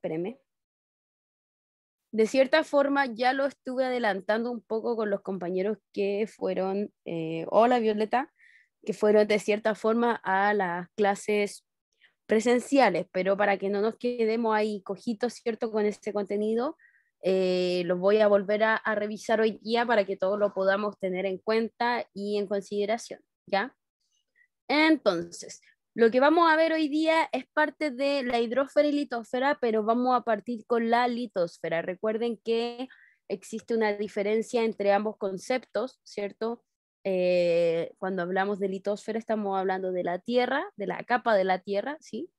espéreme. De cierta forma ya lo estuve adelantando un poco con los compañeros que fueron, eh, hola Violeta, que fueron de cierta forma a las clases presenciales, pero para que no nos quedemos ahí cojitos, ¿cierto?, con este contenido, eh, los voy a volver a, a, revisar hoy día para que todos lo podamos tener en cuenta y en consideración, ¿ya? Entonces, lo que vamos a ver hoy día es parte de la hidrosfera y litosfera, pero vamos a partir con la litosfera. Recuerden que existe una diferencia entre ambos conceptos, ¿cierto? Eh, cuando hablamos de litosfera estamos hablando de la Tierra, de la capa de la Tierra, ¿sí?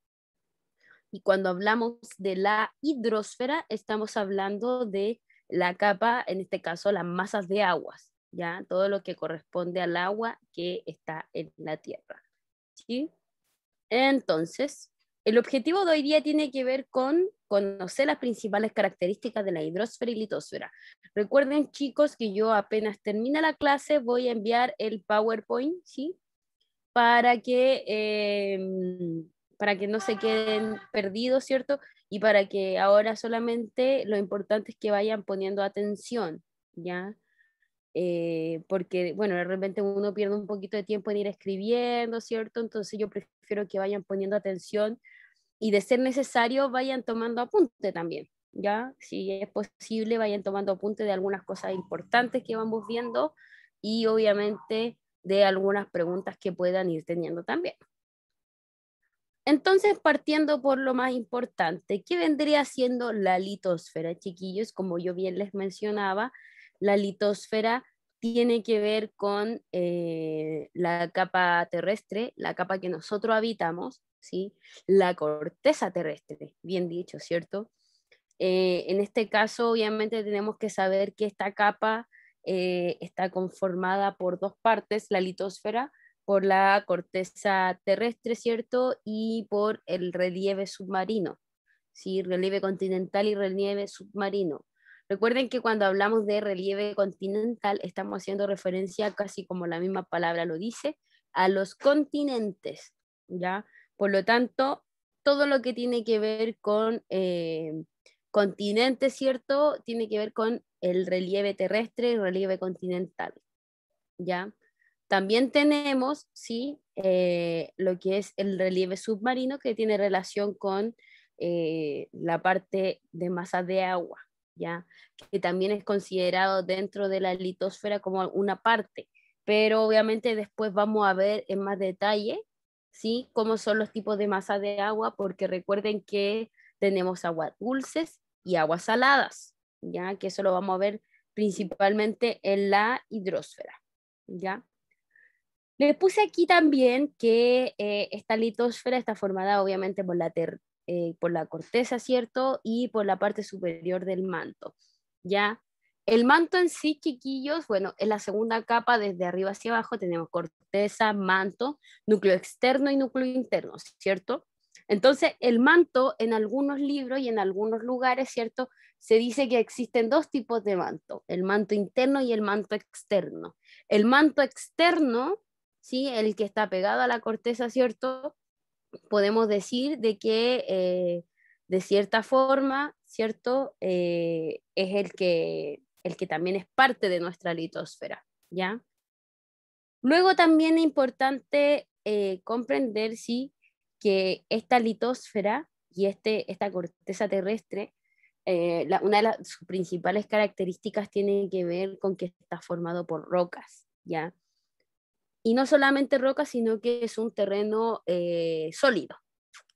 Y cuando hablamos de la hidrosfera estamos hablando de la capa, en este caso las masas de aguas, ¿ya? Todo lo que corresponde al agua que está en la Tierra, ¿sí? Entonces, el objetivo de hoy día tiene que ver con conocer las principales características de la hidrosfera y litosfera. Recuerden, chicos, que yo apenas termina la clase voy a enviar el PowerPoint, ¿sí? Para que, em, para que no se queden perdidos, ¿cierto? Y para que ahora solamente lo importante es que vayan poniendo atención, ¿ya? Eh, porque, bueno, de repente uno pierde un poquito de tiempo en ir escribiendo, ¿cierto? Entonces yo prefiero que vayan poniendo atención y de ser necesario vayan tomando apunte también, ¿ya? Si es posible, vayan tomando apunte de algunas cosas importantes que vamos viendo y obviamente de algunas preguntas que puedan ir teniendo también. Entonces, partiendo por lo más importante, ¿qué vendría siendo la litosfera, chiquillos? Como yo bien les mencionaba, la litosfera tiene que ver con eh, la capa terrestre, la capa que nosotros habitamos, ¿sí? la corteza terrestre, bien dicho, ¿cierto? Eh, en este caso, obviamente, tenemos que saber que esta capa eh, está conformada por dos partes, la litosfera, por la corteza terrestre, ¿cierto? Y por el relieve submarino, ¿sí? relieve continental y relieve submarino. Recuerden que cuando hablamos de relieve continental estamos haciendo referencia, casi como la misma palabra lo dice, a los continentes, ¿ya? Por lo tanto, todo lo que tiene que ver con eh, continente, ¿cierto? Tiene que ver con el relieve terrestre y relieve continental, ¿ya? También tenemos, sí, eh, lo que es el relieve submarino que tiene relación con eh, la parte de masa de agua, ¿ya? que también es considerado dentro de la litosfera como una parte, pero obviamente después vamos a ver en más detalle ¿sí? cómo son los tipos de masa de agua, porque recuerden que tenemos aguas dulces y aguas saladas, ¿ya? que eso lo vamos a ver principalmente en la hidrosfera. ¿ya? Les puse aquí también que eh, esta litosfera está formada obviamente por la, ter eh, por la corteza, ¿cierto? Y por la parte superior del manto, ¿ya? El manto en sí, chiquillos, bueno, es la segunda capa desde arriba hacia abajo, tenemos corteza, manto, núcleo externo y núcleo interno, ¿cierto? Entonces, el manto en algunos libros y en algunos lugares, ¿cierto? Se dice que existen dos tipos de manto, el manto interno y el manto externo. El manto externo, ¿sí? El que está pegado a la corteza, ¿cierto? podemos decir de que eh, de cierta forma, ¿cierto? Eh, es el que, el que también es parte de nuestra litosfera, ¿ya? Luego también es importante eh, comprender, sí, que esta litosfera y este, esta corteza terrestre, una de las, sus principales características tiene que ver con que está formado por rocas, ¿ya? Y no solamente roca, sino que es un terreno eh, sólido,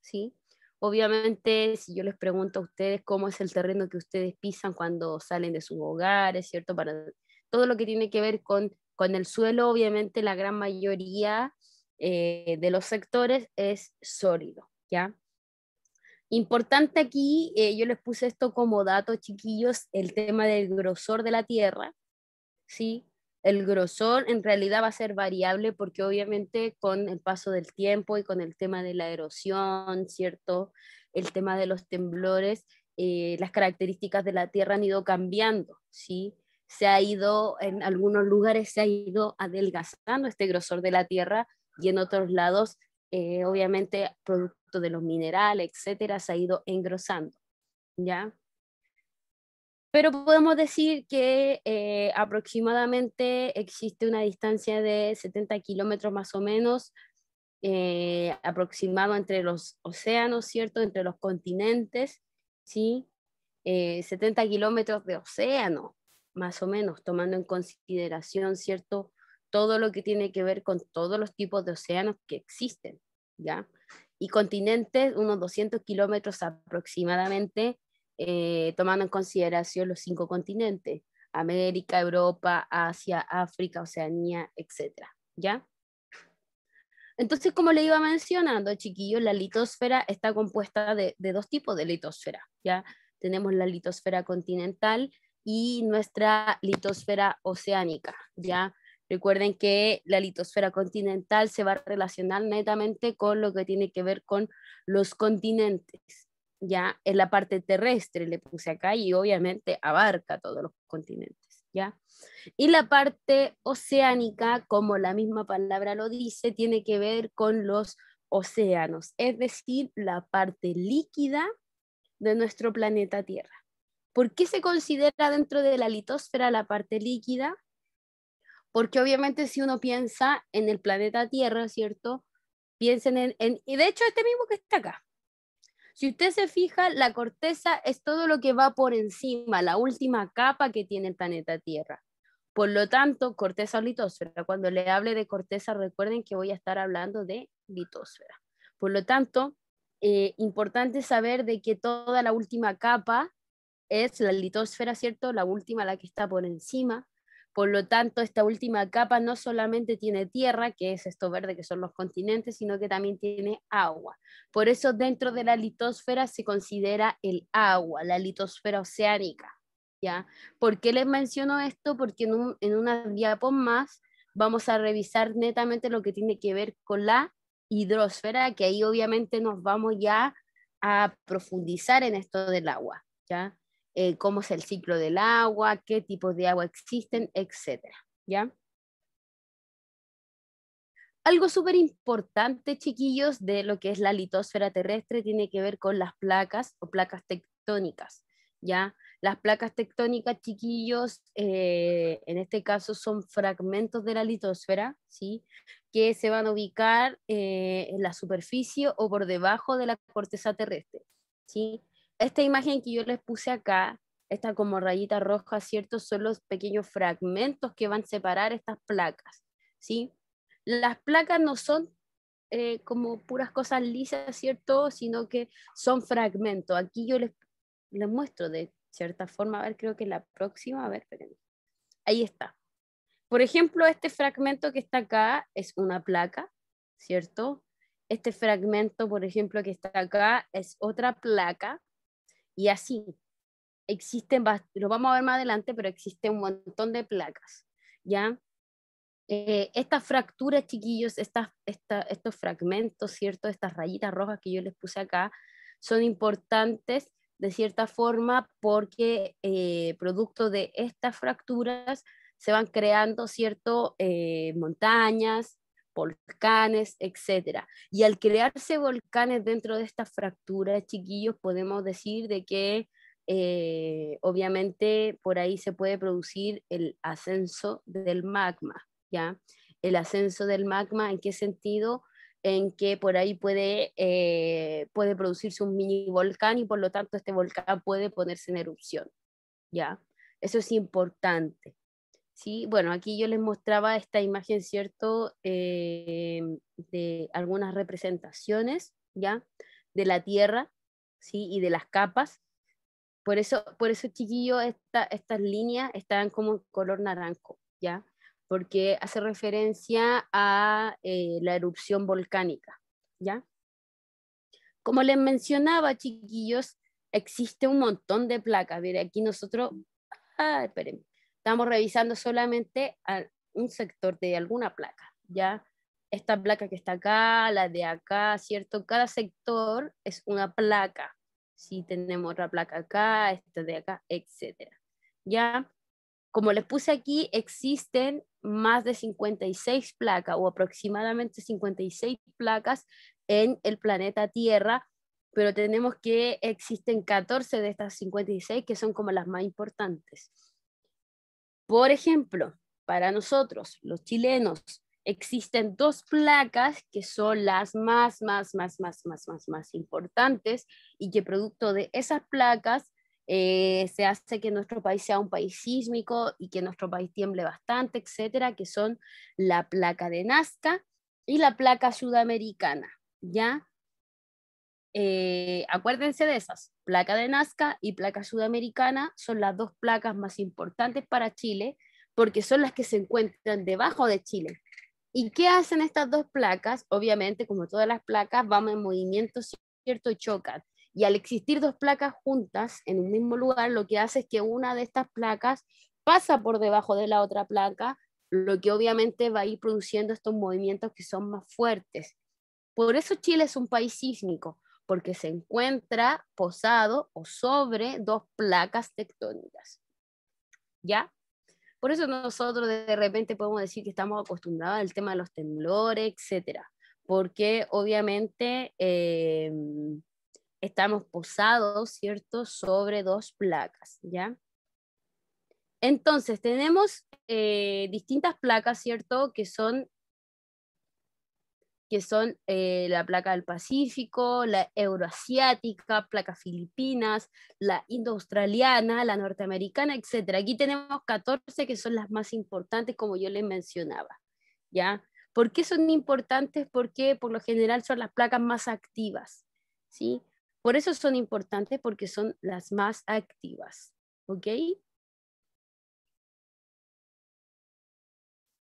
¿sí? Obviamente, si yo les pregunto a ustedes cómo es el terreno que ustedes pisan cuando salen de sus hogares, ¿cierto? Para todo lo que tiene que ver con, con el suelo, obviamente la gran mayoría eh, de los sectores es sólido, ¿ya? Importante aquí, eh, yo les puse esto como dato, chiquillos, el tema del grosor de la tierra, ¿sí? el grosor en realidad va a ser variable porque obviamente con el paso del tiempo y con el tema de la erosión, ¿cierto? El tema de los temblores, eh, las características de la Tierra han ido cambiando, ¿sí? Se ha ido, en algunos lugares se ha ido adelgazando este grosor de la Tierra y en otros lados, eh, obviamente, producto de los minerales, etcétera, se ha ido engrosando, ¿ya? pero podemos decir que eh, aproximadamente existe una distancia de 70 kilómetros más o menos, eh, aproximado entre los océanos, ¿cierto? Entre los continentes, ¿sí? 70 eh, kilómetros de océano, más o menos, tomando en consideración, ¿cierto? Todo lo que tiene que ver con todos los tipos de océanos que existen, ¿ya? Y continentes, unos 200 kilómetros aproximadamente, eh, tomando en consideración los cinco continentes, América, Europa, Asia, África, Oceanía, etc. ¿Ya? Entonces, como le iba mencionando, chiquillos, la litosfera está compuesta de, de dos tipos de litosfera, ¿ya? Tenemos la litosfera continental y nuestra litosfera oceánica, ¿ya? Recuerden que la litosfera continental se va a relacionar netamente con lo que tiene que ver con los continentes, ya es la parte terrestre, le puse acá y obviamente abarca todos los continentes, ¿ya? Y la parte oceánica, como la misma palabra lo dice, tiene que ver con los océanos, es decir, la parte líquida de nuestro planeta Tierra. ¿Por qué se considera dentro de la litosfera la parte líquida? Porque obviamente si uno piensa en el planeta Tierra, ¿cierto? Piensen en, en y de hecho este mismo que está acá, si usted se fija, la corteza es todo lo que va por encima, la última capa que tiene el planeta Tierra. Por lo tanto, corteza o litosfera. Cuando le hable de corteza, recuerden que voy a estar hablando de litosfera. Por lo tanto, eh, importante saber de que toda la última capa es la litosfera, ¿cierto? La última, la que está por encima, por lo tanto, esta última capa no solamente tiene tierra, que es esto verde que son los continentes, sino que también tiene agua. Por eso dentro de la litosfera se considera el agua, la litosfera oceánica. ¿ya? ¿Por qué les menciono esto? Porque en, un, en una diapos más vamos a revisar netamente lo que tiene que ver con la hidrosfera, que ahí obviamente nos vamos ya a profundizar en esto del agua. ¿ya? Eh, cómo es el ciclo del agua, qué tipos de agua existen, etc. ¿Ya? Algo súper importante, chiquillos, de lo que es la litosfera terrestre tiene que ver con las placas o placas tectónicas, ¿ya? Las placas tectónicas, chiquillos, eh, en este caso son fragmentos de la litosfera, ¿sí? Que se van a ubicar eh, en la superficie o por debajo de la corteza terrestre, ¿sí? esta imagen que yo les puse acá, esta como rayita roja, ¿cierto? Son los pequeños fragmentos que van a separar estas placas, ¿sí? Las placas no son eh, como puras cosas lisas, ¿cierto? Sino que son fragmentos. Aquí yo les, les muestro de cierta forma, a ver, creo que la próxima, a ver, espérenme. Ahí está. Por ejemplo, este fragmento que está acá es una placa, ¿cierto? Este fragmento, por ejemplo, que está acá es otra placa, y así, existen, lo vamos a ver más adelante, pero existe un montón de placas, ¿ya? Eh, estas fracturas, chiquillos, estos fragmentos, ¿cierto? Estas rayitas rojas que yo les puse acá, son importantes de cierta forma porque eh, producto de estas fracturas se van creando, ¿cierto? Eh, montañas, volcanes, etcétera, Y al crearse volcanes dentro de estas fracturas, chiquillos, podemos decir de que eh, obviamente por ahí se puede producir el ascenso del magma, ¿ya? El ascenso del magma, ¿en qué sentido? En que por ahí puede, eh, puede producirse un mini volcán y por lo tanto este volcán puede ponerse en erupción, ¿ya? Eso es importante. ¿sí? Bueno, aquí yo les mostraba esta imagen, ¿cierto? Eh, de algunas representaciones, ¿ya? De la Tierra, ¿sí? Y de las capas. Por eso, por eso estas líneas están como en color naranjo, ¿ya? Porque hace referencia a eh, la erupción volcánica, ¿ya? Como les mencionaba, chiquillos, existe un montón de placas. aquí nosotros... Ah, espérenme estamos revisando solamente a un sector de alguna placa, ¿ya? Esta placa que está acá, la de acá, ¿cierto? Cada sector es una placa. Si tenemos otra placa acá, esta de acá, etcétera. ¿Ya? Como les puse aquí, existen más de 56 placas o aproximadamente 56 placas en el planeta Tierra, pero tenemos que existen 14 de estas 56 que son como las más importantes. Por ejemplo, para nosotros, los chilenos, existen dos placas que son las más, más, más, más, más, más, más importantes y que producto de esas placas eh, se hace que nuestro país sea un país sísmico y que nuestro país tiemble bastante, etcétera, que son la placa de Nazca y la placa sudamericana, ¿ya? Eh, acuérdense de esas, placa de Nazca y placa sudamericana son las dos placas más importantes para Chile porque son las que se encuentran debajo de Chile. ¿Y qué hacen estas dos placas? Obviamente, como todas las placas, van en movimiento, ¿cierto? Y chocan. Y al existir dos placas juntas en un mismo lugar, lo que hace es que una de estas placas pasa por debajo de la otra placa, lo que obviamente va a ir produciendo estos movimientos que son más fuertes. Por eso Chile es un país sísmico, porque se encuentra posado o sobre dos placas tectónicas. ¿Ya? Por eso nosotros de repente podemos decir que estamos acostumbrados al tema de los temblores, etcétera, porque obviamente eh, estamos posados, ¿cierto?, sobre dos placas, ¿ya? Entonces, tenemos eh, distintas placas, ¿cierto?, que son que son eh, la placa del Pacífico, la euroasiática, placa filipinas, la indo-australiana, la norteamericana, etc. Aquí tenemos 14 que son las más importantes, como yo les mencionaba. ¿ya? ¿Por qué son importantes? Porque por lo general son las placas más activas. ¿sí? Por eso son importantes, porque son las más activas. ¿Ok?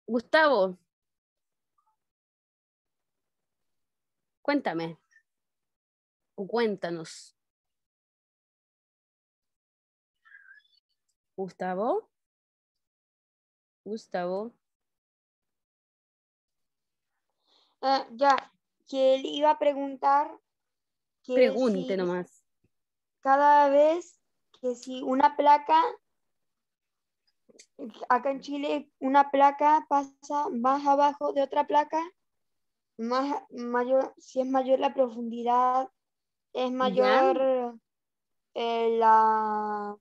Gustavo, Cuéntame, o cuéntanos. Gustavo. Gustavo. Ah, ya, que él iba a preguntar. Que Pregunte nomás. Cada vez que si una placa, acá en Chile, una placa pasa más abajo de otra placa, más mayor, si es mayor la profundidad, es mayor eh, la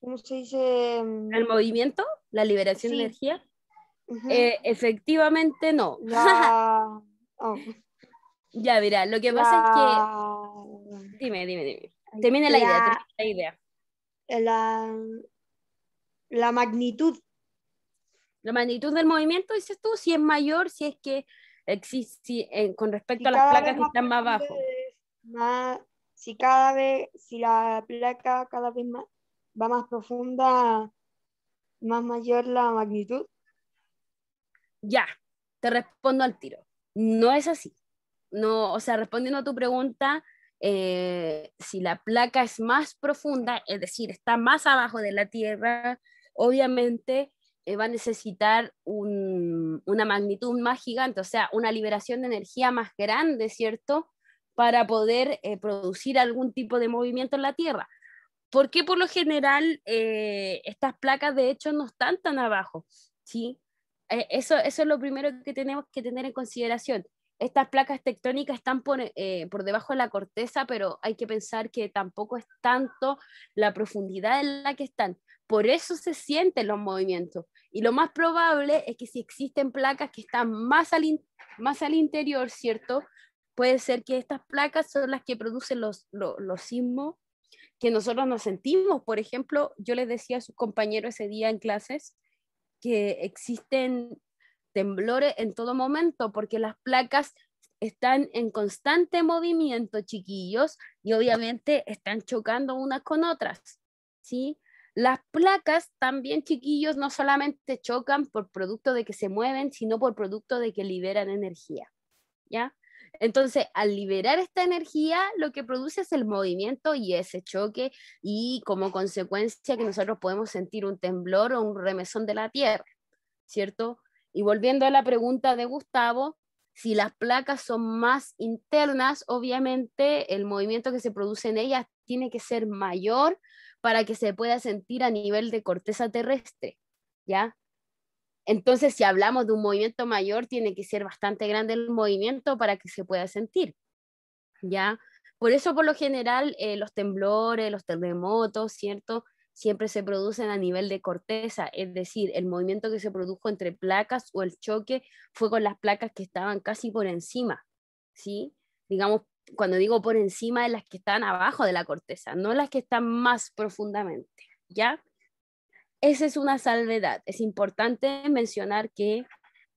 ¿cómo se dice? El movimiento, la liberación de energía. Eh, efectivamente no. Oh. ya, mira, lo que pasa es que. Dime, dime, dime. Termina la, la idea, la idea. la magnitud. La magnitud del movimiento, dices tú, si es mayor, si es que existe, con respecto a las placas que están más abajo. si cada vez, si la placa cada vez más, va más profunda, más mayor la magnitud. Ya, te respondo al tiro. No es así. No, o sea, respondiendo a tu pregunta, eh, si la placa es más profunda, es decir, está más abajo de la Tierra, obviamente eh, va a necesitar una magnitud más gigante, o sea, una liberación de energía más grande, ¿cierto? Para poder eh, producir algún tipo de movimiento en la Tierra. ¿Por qué por lo general eh, estas placas de hecho no están tan abajo, ¿sí? eso, es lo primero que tenemos que tener en consideración. Estas placas tectónicas están por debajo de la corteza, pero hay que pensar que tampoco es tanto la profundidad en la que están por eso se sienten los movimientos. Y lo más probable es que si existen placas que están más al, más al interior, ¿cierto? Puede ser que estas placas son las que producen los, los, los sismos que nosotros nos sentimos. Por ejemplo, yo les decía a sus compañeros ese día en clases que existen temblores en todo momento porque las placas están en constante movimiento, chiquillos, y obviamente están chocando unas con otras, ¿sí? Las placas también, chiquillos, no solamente chocan por producto de que se mueven, sino por producto de que liberan energía. ¿Ya? Entonces, al liberar esta energía, lo que produce es el movimiento y ese choque y como consecuencia que nosotros podemos sentir un temblor o un remesón de la Tierra, ¿cierto? Y volviendo a la pregunta de Gustavo, si las placas son más internas, obviamente el movimiento que se produce en ellas tiene que ser mayor para que se pueda sentir a nivel de corteza terrestre, ¿ya? Entonces, si hablamos de un movimiento mayor, tiene que ser bastante grande el movimiento para que se pueda sentir, ¿ya? Por eso, por lo general, eh, los temblores, los terremotos, ¿cierto? Siempre se producen a nivel de corteza, es decir, el movimiento que se produjo entre placas o el choque fue con las placas que estaban casi por encima, ¿sí? Digamos, cuando digo por encima de las que están abajo de la corteza, no las que están más profundamente, ¿ya? Esa es una salvedad. Es importante mencionar que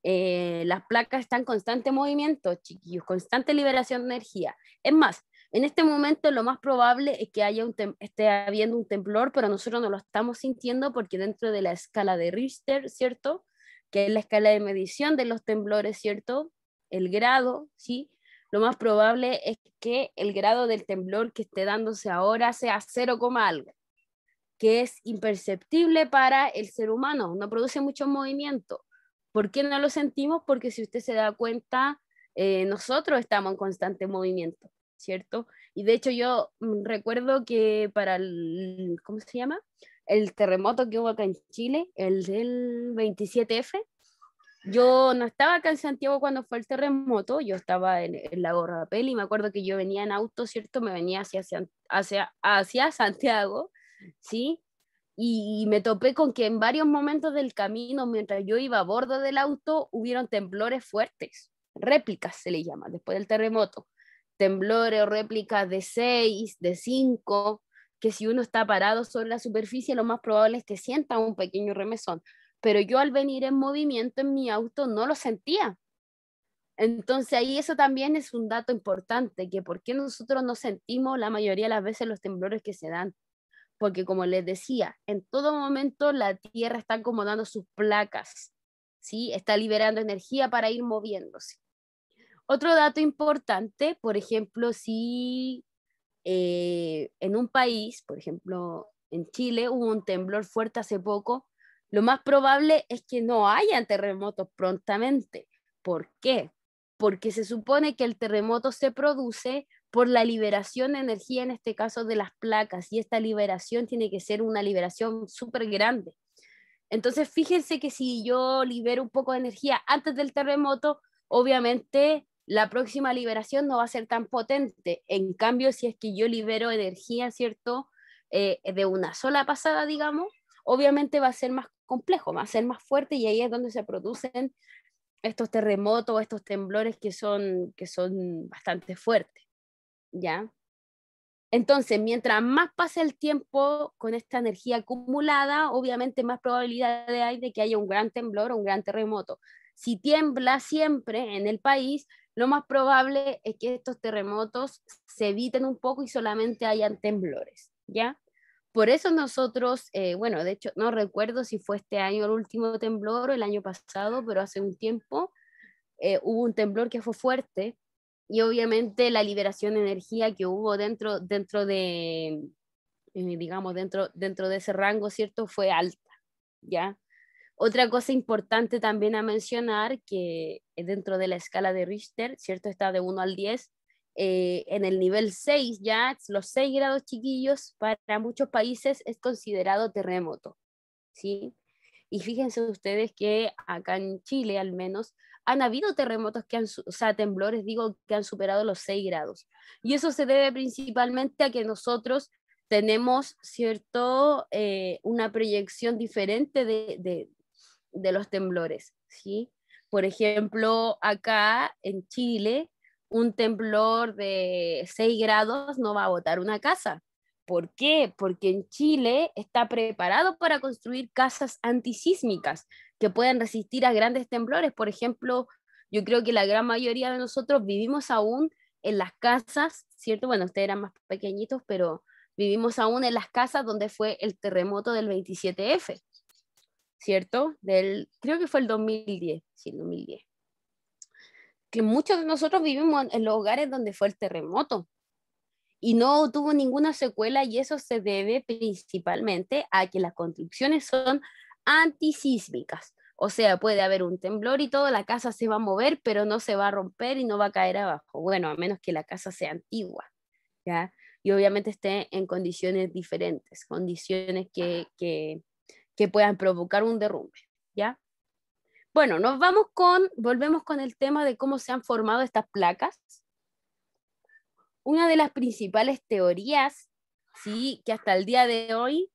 eh, las placas están en constante movimiento, chiquillos, constante liberación de energía. Es más, en este momento lo más probable es que haya un esté habiendo un temblor, pero nosotros no lo estamos sintiendo porque dentro de la escala de Richter, ¿cierto? Que es la escala de medición de los temblores, ¿cierto? El grado, ¿sí? lo más probable es que el grado del temblor que esté dándose ahora sea 0, algo, que es imperceptible para el ser humano, no produce mucho movimiento. ¿Por qué no lo sentimos? Porque si usted se da cuenta, eh, nosotros estamos en constante movimiento, ¿cierto? Y de hecho yo mm, recuerdo que para el, ¿cómo se llama? El terremoto que hubo acá en Chile, el del 27F, yo no estaba acá en Santiago cuando fue el terremoto, yo estaba en, la gorra de peli, me acuerdo que yo venía en auto, ¿cierto? Me venía hacia, hacia, hacia Santiago, ¿sí? y me topé con que en varios momentos del camino, mientras yo iba a bordo del auto, hubieron temblores fuertes, réplicas se le llama, después del terremoto, temblores o réplicas de seis, de cinco, que si uno está parado sobre la superficie, lo más probable es que sienta un pequeño remesón pero yo al venir en movimiento en mi auto no lo sentía. Entonces ahí eso también es un dato importante, que por qué nosotros no sentimos la mayoría de las veces los temblores que se dan. Porque como les decía, en todo momento la Tierra está acomodando sus placas, ¿sí? está liberando energía para ir moviéndose. Otro dato importante, por ejemplo, si eh, en un país, por ejemplo en Chile, hubo un temblor fuerte hace poco, lo más probable es que no haya terremotos prontamente. ¿Por qué? Porque se supone que el terremoto se produce por la liberación de energía, en este caso de las placas, y esta liberación tiene que ser una liberación súper grande. Entonces, fíjense que si yo libero un poco de energía antes del terremoto, obviamente la próxima liberación no va a ser tan potente. En cambio, si es que yo libero energía, ¿cierto? Eh, de una sola pasada, digamos, obviamente va a ser más complejo, va a ser más fuerte y ahí es donde se producen estos terremotos, o estos temblores que son, que son bastante fuertes, ¿ya? Entonces, mientras más pasa el tiempo con esta energía acumulada, obviamente más probabilidad hay de que haya un gran temblor o un gran terremoto. Si tiembla siempre en el país, lo más probable es que estos terremotos se eviten un poco y solamente hayan temblores, ¿ya? Por eso nosotros, eh, bueno, de hecho, no recuerdo si fue este año el último temblor o el año pasado, pero hace un tiempo eh, hubo un temblor que fue fuerte y obviamente la liberación de energía que hubo dentro, dentro de, eh, digamos, dentro, dentro de ese rango, ¿cierto? Fue alta, ¿ya? Otra cosa importante también a mencionar, que dentro de la escala de Richter, ¿cierto? Está de 1 al 10, eh, en el nivel 6 ya, los 6 grados chiquillos, para muchos países es considerado terremoto. ¿sí? Y fíjense ustedes que acá en Chile al menos han habido terremotos que han, o sea, temblores, digo, que han superado los 6 grados. Y eso se debe principalmente a que nosotros tenemos, ¿cierto?, eh, una proyección diferente de, de, los temblores, ¿sí? Por ejemplo, acá en Chile un temblor de 6 grados no va a botar una casa. ¿Por qué? Porque en Chile está preparado para construir casas antisísmicas que puedan resistir a grandes temblores. Por ejemplo, yo creo que la gran mayoría de nosotros vivimos aún en las casas, ¿cierto? Bueno, ustedes eran más pequeñitos, pero vivimos aún en las casas donde fue el terremoto del 27F, ¿cierto? Del, creo que fue el 2010, sí, el 2010 muchos de nosotros vivimos en los hogares donde fue el terremoto y no tuvo ninguna secuela y eso se debe principalmente a que las construcciones son antisísmicas. O sea, puede haber un temblor y toda la casa se va a mover, pero no se va a romper y no va a caer abajo. Bueno, a menos que la casa sea antigua, ¿ya? Y obviamente esté en condiciones diferentes, condiciones que, que, que puedan provocar un derrumbe, ¿ya? Bueno, nos vamos con, volvemos con el tema de cómo se han formado estas placas. Una de las principales teorías, sí, que hasta el día de hoy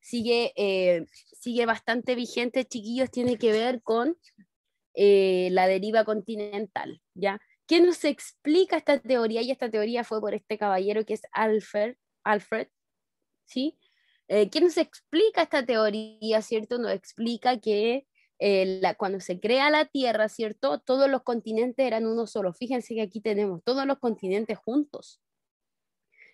sigue, eh, sigue bastante vigente, chiquillos, tiene que ver con eh, la deriva continental, ¿ya? ¿Qué nos explica esta teoría? Y esta teoría fue por este caballero que es Alfred, Alfred ¿sí? Eh, ¿Qué nos explica esta teoría, cierto? Nos explica que eh, cuando se crea la Tierra, ¿cierto? Todos los continentes eran uno solo. Fíjense que aquí tenemos todos los continentes juntos.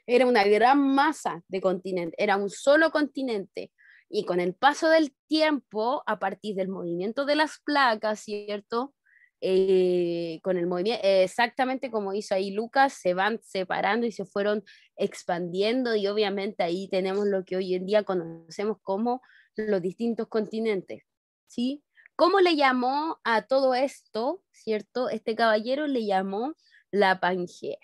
Era una gran masa de continentes, era un solo continente. Y con el paso del tiempo, a partir del movimiento de las placas, ¿cierto? Eh, con el movimiento, eh, exactamente como hizo ahí Lucas, se van separando y se fueron expandiendo y obviamente ahí tenemos lo que hoy en día conocemos como los distintos continentes, ¿sí? ¿Cómo le llamó a todo esto, cierto? Este caballero le llamó la Pangea,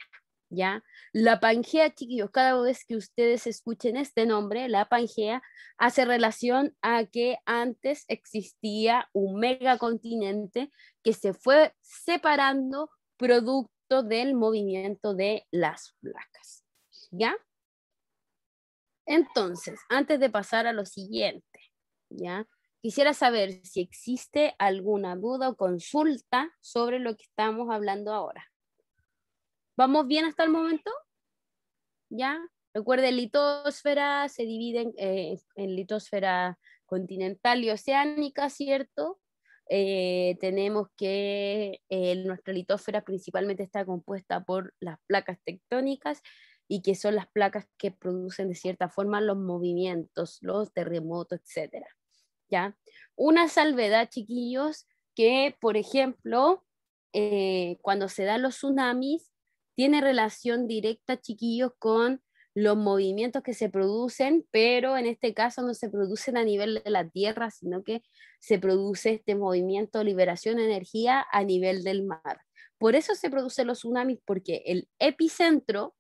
¿ya? La Pangea, chiquillos, cada vez que ustedes escuchen este nombre, la Pangea, hace relación a que antes existía un megacontinente que se fue separando producto del movimiento de las placas, ¿ya? Entonces, antes de pasar a lo siguiente, ¿ya? Quisiera saber si existe alguna duda o consulta sobre lo que estamos hablando ahora. ¿Vamos bien hasta el momento? ¿Ya? Recuerde, litosfera se divide en, eh, litosfera continental y oceánica, ¿cierto? Eh, tenemos que eh, nuestra litosfera principalmente está compuesta por las placas tectónicas y que son las placas que producen de cierta forma los movimientos, los terremotos, etcétera. Una salvedad, chiquillos, que, por ejemplo, eh, cuando se dan los tsunamis, tiene relación directa, chiquillos, con los movimientos que se producen, pero en este caso no se producen a nivel de la Tierra, sino que se produce este movimiento, liberación de energía a nivel del mar. Por eso se producen los tsunamis, porque el epicentro,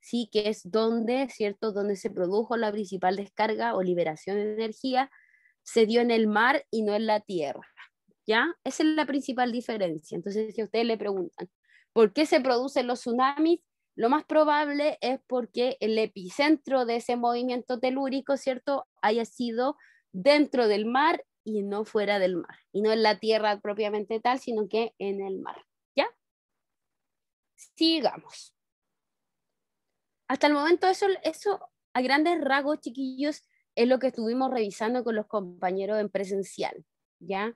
sí que es donde, ¿cierto?, donde se produjo la principal descarga o liberación de energía, se dio en el mar y no en la tierra. ¿Ya? Esa es la principal diferencia. Entonces, si ustedes le preguntan, ¿por qué se producen los tsunamis? Lo más probable es porque el epicentro de ese movimiento telúrico, ¿cierto?, haya sido dentro del mar y no fuera del mar. Y no en la tierra propiamente tal, sino que en el mar. ¿Ya? Sigamos. Hasta el momento, eso, eso a grandes rasgos, chiquillos, es lo que estuvimos revisando con los compañeros en presencial, ¿ya?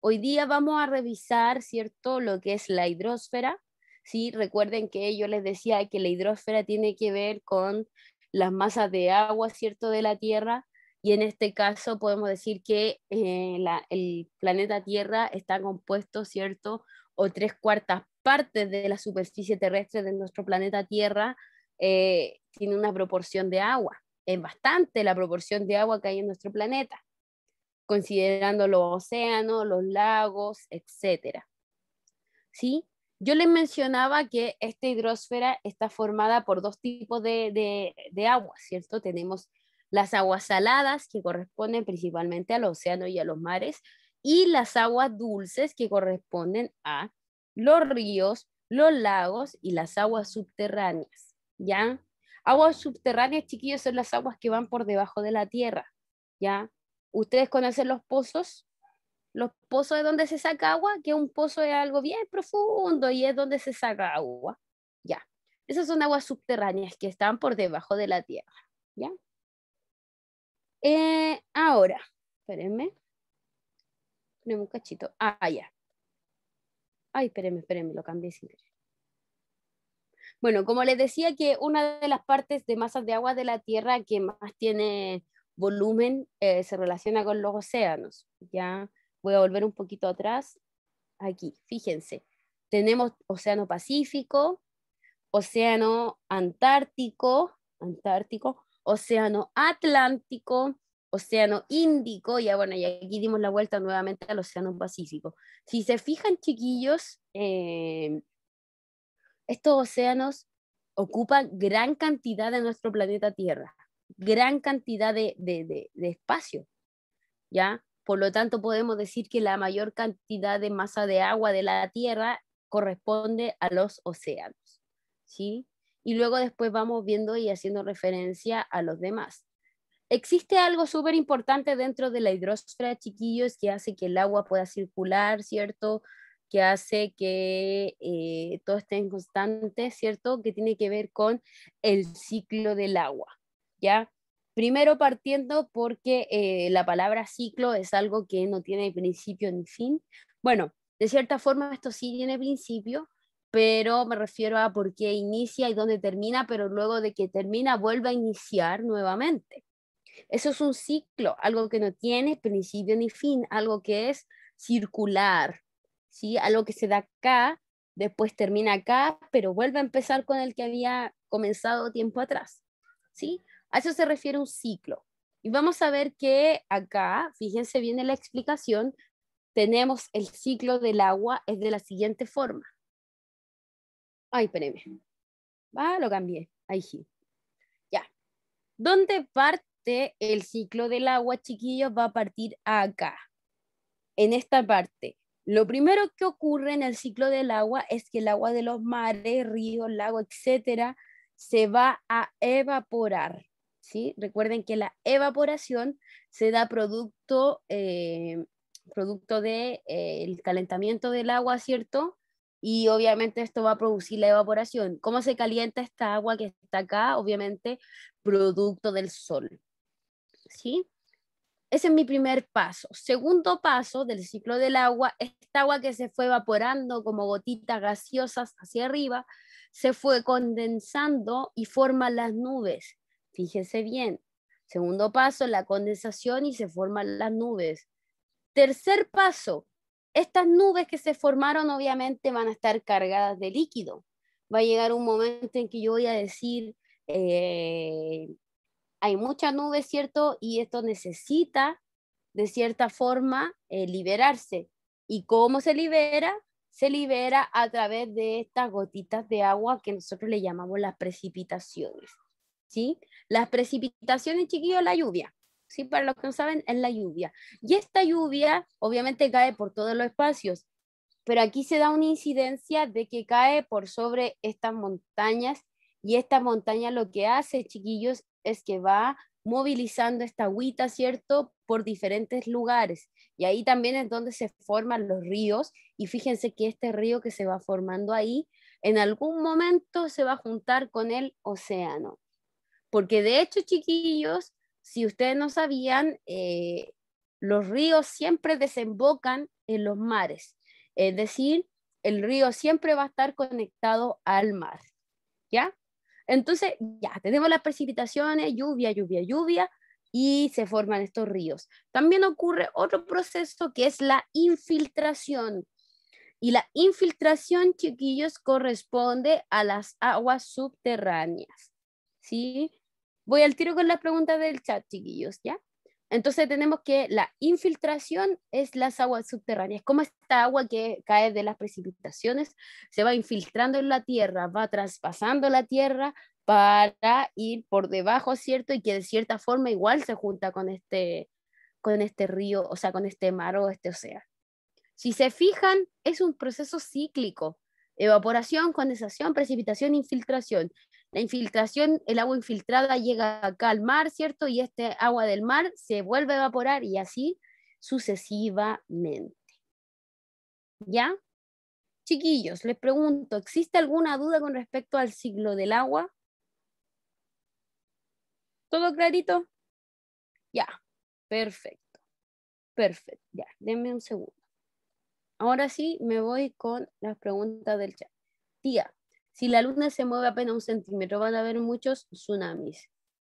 Hoy día vamos a revisar, ¿cierto?, lo que es la hidrosfera, ¿sí? Recuerden que yo les decía que la hidrosfera tiene que ver con las masas de agua, ¿cierto?, de la Tierra, y en este caso podemos decir que eh, el planeta Tierra está compuesto, ¿cierto?, o tres cuartas partes de la superficie terrestre de nuestro planeta Tierra eh, tiene una proporción de agua, en bastante la proporción de agua que hay en nuestro planeta, considerando los océanos, los lagos, etc. ¿Sí? Yo les mencionaba que esta hidrosfera está formada por dos tipos de, de, de agua, ¿cierto? Tenemos las aguas saladas, que corresponden principalmente al océano y a los mares, y las aguas dulces, que corresponden a los ríos, los lagos y las aguas subterráneas, ¿ya? Aguas subterráneas, chiquillos, son las aguas que van por debajo de la tierra, ¿ya? Ustedes conocen los pozos, los pozos de donde se saca agua, que un pozo es algo bien profundo y es donde se saca agua, ¿ya? Esas son aguas subterráneas que están por debajo de la tierra, ¿ya? Eh, ahora, espérenme. Ponemos un cachito. Ah, ya. Ay, espérenme, espérenme, lo cambié sin bueno, como les decía que una de las partes de masas de agua de la Tierra que más tiene volumen eh, se relaciona con los océanos. Ya voy a volver un poquito atrás. Aquí, fíjense, tenemos Océano Pacífico, Océano Antártico, Antártico, Océano Atlántico, Océano Índico, ya bueno, y aquí dimos la vuelta nuevamente al Océano Pacífico. Si se fijan, chiquillos, eh, estos océanos ocupan gran cantidad de nuestro planeta Tierra, gran cantidad de, espacio, ¿ya? Por lo tanto, podemos decir que la mayor cantidad de masa de agua de la Tierra corresponde a los océanos, ¿sí? Y luego después vamos viendo y haciendo referencia a los demás. Existe algo súper importante dentro de la hidrosfera, chiquillos, que hace que el agua pueda circular, ¿cierto? que hace que eh, todo esté en constante, ¿cierto? Que tiene que ver con el ciclo del agua, ¿ya? Primero partiendo porque eh, la palabra ciclo es algo que no tiene principio ni fin. Bueno, de cierta forma esto sí tiene principio, pero me refiero a por qué inicia y dónde termina, pero luego de que termina vuelve a iniciar nuevamente. Eso es un ciclo, algo que no tiene principio ni fin, algo que es circular, ¿sí? Algo que se da acá, después termina acá, pero vuelve a empezar con el que había comenzado tiempo atrás, ¿sí? A eso se refiere un ciclo. Y vamos a ver que acá, fíjense bien en la explicación, tenemos el ciclo del agua es de la siguiente forma. Ay, espérenme. Ah, lo cambié. Ahí sí. Ya. ¿Dónde parte el ciclo del agua, chiquillos? Va a partir acá. En esta parte. Lo primero que ocurre en el ciclo del agua es que el agua de los mares, ríos, lagos, etcétera, se va a evaporar. ¿sí? Recuerden que la evaporación se da producto, eh, producto del de, eh, calentamiento del agua, ¿cierto? y obviamente esto va a producir la evaporación. ¿Cómo se calienta esta agua que está acá? Obviamente producto del sol. ¿Sí? Ese es mi primer paso. Segundo paso del ciclo del agua, esta agua que se fue evaporando como gotitas gaseosas hacia arriba, se fue condensando y forman las nubes. Fíjense bien. Segundo paso, la condensación y se forman las nubes. Tercer paso, estas nubes que se formaron obviamente van a estar cargadas de líquido. Va a llegar un momento en que yo voy a decir, eh, hay mucha nube, ¿cierto? Y esto necesita, de cierta forma, eh, liberarse. ¿Y cómo se libera? Se libera a través de estas gotitas de agua que nosotros le llamamos las precipitaciones. ¿Sí? Las precipitaciones, chiquillos, la lluvia. ¿Sí? Para los que no saben, es la lluvia. Y esta lluvia, obviamente, cae por todos los espacios. Pero aquí se da una incidencia de que cae por sobre estas montañas y esta montaña lo que hace, chiquillos, es que va movilizando esta agüita, ¿cierto?, por diferentes lugares. Y ahí también es donde se forman los ríos. Y fíjense que este río que se va formando ahí, en algún momento se va a juntar con el océano. Porque de hecho, chiquillos, si ustedes no sabían, eh, los ríos siempre desembocan en los mares. Es decir, el río siempre va a estar conectado al mar. ¿Ya? Entonces, ya, tenemos las precipitaciones, lluvia, lluvia, lluvia, y se forman estos ríos. También ocurre otro proceso que es la infiltración. Y la infiltración, chiquillos, corresponde a las aguas subterráneas. ¿Sí? Voy al tiro con la pregunta del chat, chiquillos, ¿ya? Entonces tenemos que la infiltración es las aguas subterráneas, como esta agua que cae de las precipitaciones se va infiltrando en la tierra, va traspasando la tierra para ir por debajo, ¿cierto? Y que de cierta forma igual se junta con este, con este río, o sea, con este mar o este océano. Si se fijan, es un proceso cíclico. Evaporación, condensación, precipitación, infiltración la infiltración, el agua infiltrada llega acá al mar, ¿cierto? Y este agua del mar se vuelve a evaporar y así sucesivamente. ¿Ya? Chiquillos, les pregunto, ¿existe alguna duda con respecto al ciclo del agua? ¿Todo clarito? Ya, perfecto. Perfecto, ya, denme un segundo. Ahora sí, me voy con las preguntas del chat. Tía, si la luna se mueve apenas un centímetro, van a haber muchos tsunamis.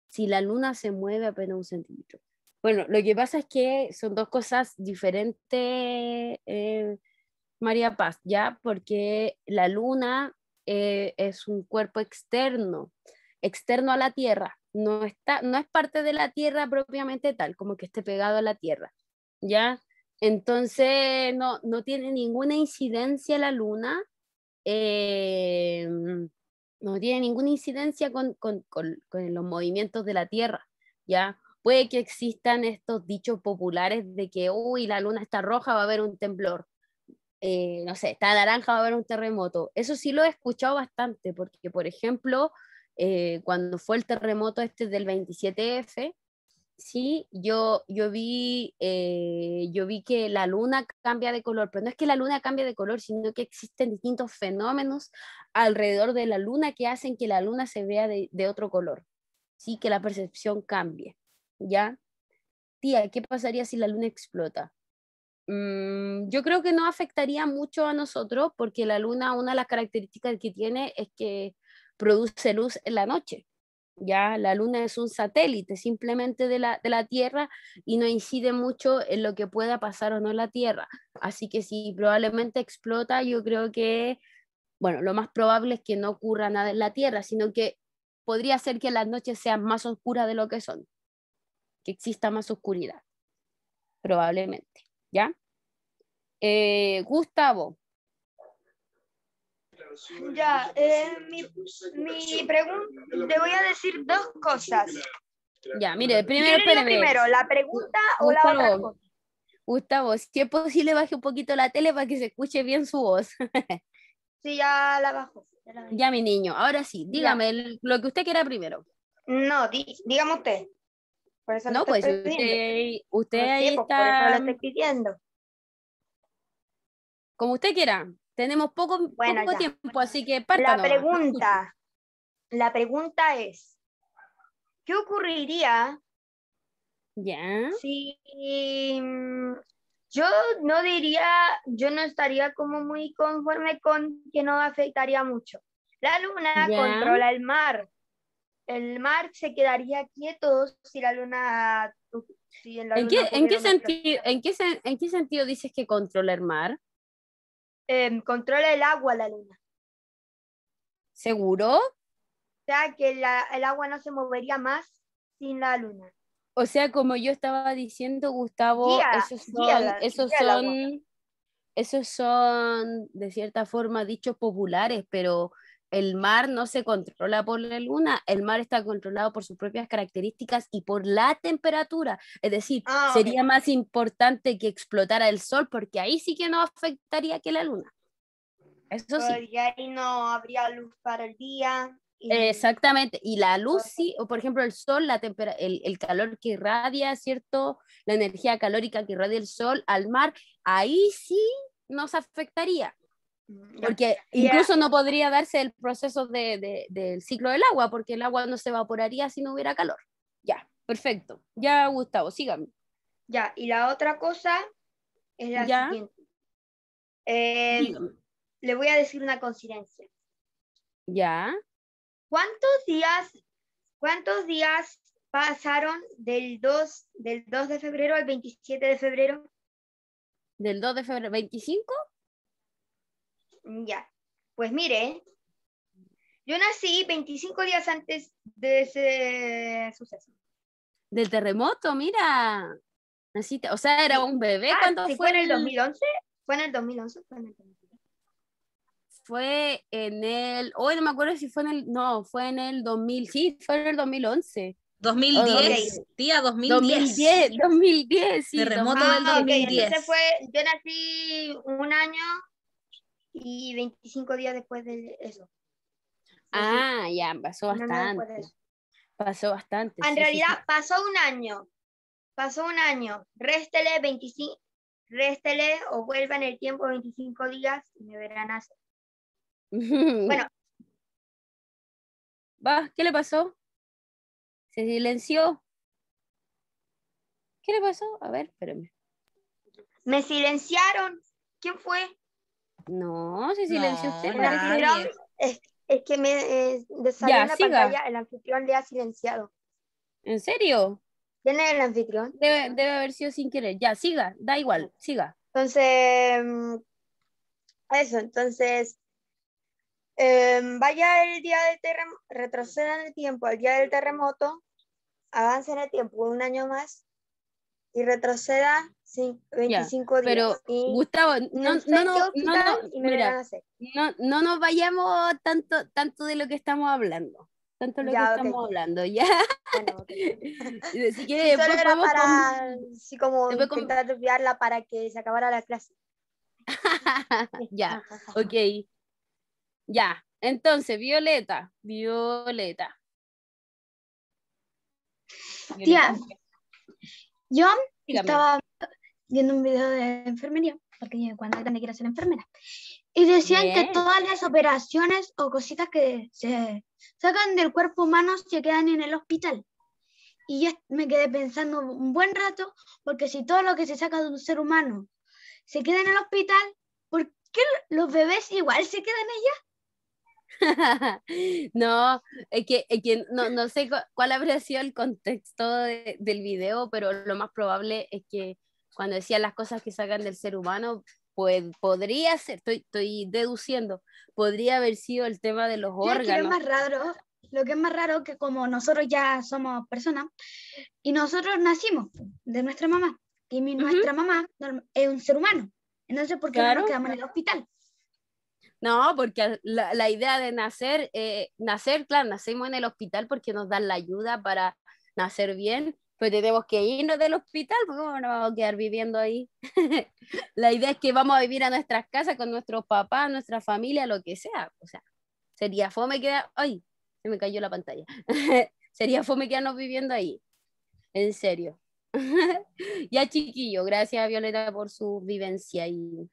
Si la luna se mueve apenas un centímetro. Bueno, lo que pasa es que son dos cosas diferentes, eh, María Paz, ¿ya? Porque la luna eh, es un cuerpo externo, externo a la Tierra. No, está, no es parte de la Tierra propiamente tal, como que esté pegado a la Tierra, ¿ya? Entonces, no, no tiene ninguna incidencia la luna eh, no tiene ninguna incidencia con, los movimientos de la Tierra, ¿ya? Puede que existan estos dichos populares de que, uy, la luna está roja, va a haber un temblor. Eh, no sé, está naranja, va a haber un terremoto. Eso sí lo he escuchado bastante, porque, por ejemplo, eh, cuando fue el terremoto este del 27F, Sí, yo, yo, vi, eh, yo vi que la luna cambia de color, pero no es que la luna cambie de color, sino que existen distintos fenómenos alrededor de la luna que hacen que la luna se vea de, otro color, sí, que la percepción cambie, ¿ya? Tía, ¿qué pasaría si la luna explota? Mm, yo creo que no afectaría mucho a nosotros porque la luna, una de las características que tiene es que produce luz en la noche. Ya, la Luna es un satélite simplemente de la, de Tierra y no incide mucho en lo que pueda pasar o no en la Tierra. Así que si probablemente explota, yo creo que, bueno, lo más probable es que no ocurra nada en la Tierra, sino que podría ser que las noches sean más oscuras de lo que son, que exista más oscuridad, probablemente. ¿Ya? Eh, Gustavo, ya, eh, mi, pregunta, te voy a decir dos cosas. Ya, mire, primero, primero, la pregunta o Gustavo, la otra Gustavo, si es posible baje un poquito la tele para que se escuche bien su voz. sí, ya la bajo. Ya, mi niño, ahora sí, dígame lo que usted quiera primero. No, dígame usted. Por eso no, pues usted, usted ahí pues, está... pidiendo. Como usted quiera. Tenemos poco, tiempo, así que La pregunta, la pregunta es, ¿qué ocurriría ya si mm, yo no diría, yo no estaría como muy conforme con que no afectaría mucho? La luna controla el mar. El mar se quedaría quieto si la luna... en, qué, ¿en, ¿En qué sentido dices que controla el mar? Em, controla el agua la luna. ¿Seguro? O sea, que el agua no se movería más sin la luna. O sea, como yo estaba diciendo, Gustavo, esos son, son esos son, de cierta forma, dichos populares, pero el mar no se controla por la luna, el mar está controlado por sus propias características y por la temperatura. Es decir, ah, sería más importante que explotara el sol porque ahí sí que no afectaría que la luna. Eso sí. Y ahí no habría luz para el día. Exactamente, y la luz sí, o por ejemplo el sol, la el, calor que irradia, ¿cierto? La energía calórica que irradia el sol al mar, ahí sí nos afectaría. Porque incluso no podría darse el proceso del ciclo del agua, porque el agua no se evaporaría si no hubiera calor. Ya, perfecto. Ya, Gustavo, sígame. Ya, y la otra cosa es la siguiente. Eh, le voy a decir una coincidencia. Ya. ¿Cuántos días, cuántos días pasaron del 2, del 2 de febrero al 27 de febrero? ¿Del 2 de febrero? ¿25? Mm, ya, pues mire, yo nací 25 días antes de ese suceso. Del terremoto, mira. o sea, era un bebé ah, cuando fue, en el 2011. Fue en el 2011, fue en el Fue en el, hoy no me acuerdo si fue en el, no, fue en el 2000, sí, fue en el 2011. 2010, tía, 2010. 2010, 2010, sí. Terremoto del 2010. Entonces fue, yo nací un año y 25 días después de eso. Ah, ya, pasó bastante. pasó bastante. Ah, en realidad pasó un año. Pasó un año. Réstele 25, réstele o vuelvan el tiempo 25 días y me verán hacer. bueno. Va, ¿qué le pasó? Se silenció. ¿Qué le pasó? A ver, espérame. Me silenciaron. ¿Quién fue? No, se silenció usted. es, que me eh, la pantalla, el anfitrión le ha silenciado. ¿En serio? tiene el anfitrión? Debe, haber sido sin querer. Ya, siga, da igual, siga. Entonces, mm, eso, entonces, em, vaya el día del terremoto, retroceda el tiempo al día del terremoto, avance en el tiempo un año más y retroceda Sí, 25 ya, pero, días. Pero, Gustavo, no, nos vayamos tanto, de lo que estamos hablando. Tanto de lo que estamos hablando, ya. si quieres, sí, solo era para, como intentar desviarla para que se acabara la clase. ya, ok. Ya, entonces, Violeta, Violeta. Tía, yo estaba viendo un video de enfermería, porque yo cuando grande quiero ser enfermera. Y decían que todas las operaciones o cositas que se sacan del cuerpo humano se quedan en el hospital. Y yo me quedé pensando un buen rato, porque si todo lo que se saca de un ser humano se queda en el hospital, ¿por qué los bebés igual se quedan allá? no, es que, no, no, sé cuál habría sido el contexto del video, pero lo más probable es que cuando decía las cosas que sacan del ser humano, pues podría ser, estoy, deduciendo, podría haber sido el tema de los órganos. Lo que, es más raro, lo que es más raro que como nosotros ya somos personas y nosotros nacimos de nuestra mamá y mi, nuestra mamá es un ser humano, entonces ¿por qué no nos quedamos en el hospital? No, porque la, idea de nacer, eh, nacer, claro, nacemos en el hospital porque nos dan la ayuda para nacer bien, pues tenemos que irnos del hospital, porque no vamos a quedar viviendo ahí? la idea es que vamos a vivir a nuestras casas con nuestros papás, nuestra familia, lo que sea. O sea, sería fome ay, se me cayó la pantalla. sería fome quedarnos viviendo ahí. En serio. ya chiquillos, gracias Violeta por su vivencia y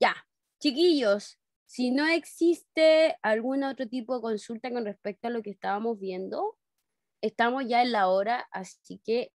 ya, chiquillos, si no existe algún otro tipo de consulta con respecto a lo que estábamos viendo, estamos ya en la hora, así que